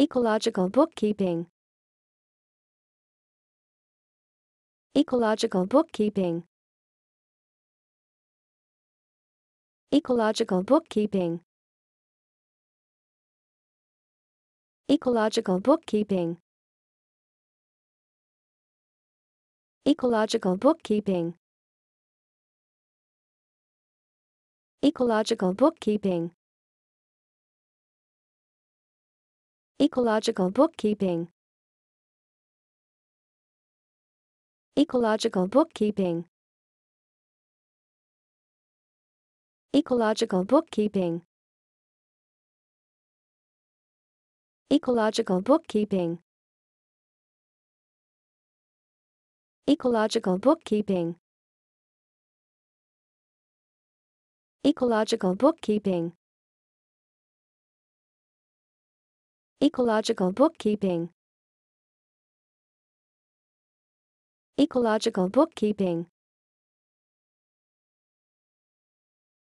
Ecological bookkeeping Ecological bookkeeping Ecological bookkeeping Ecological bookkeeping Ecological bookkeeping Ecological bookkeeping Ecological bookkeeping Ecological bookkeeping Ecological bookkeeping Ecological bookkeeping Ecological bookkeeping Ecological bookkeeping Ecological bookkeeping Ecological bookkeeping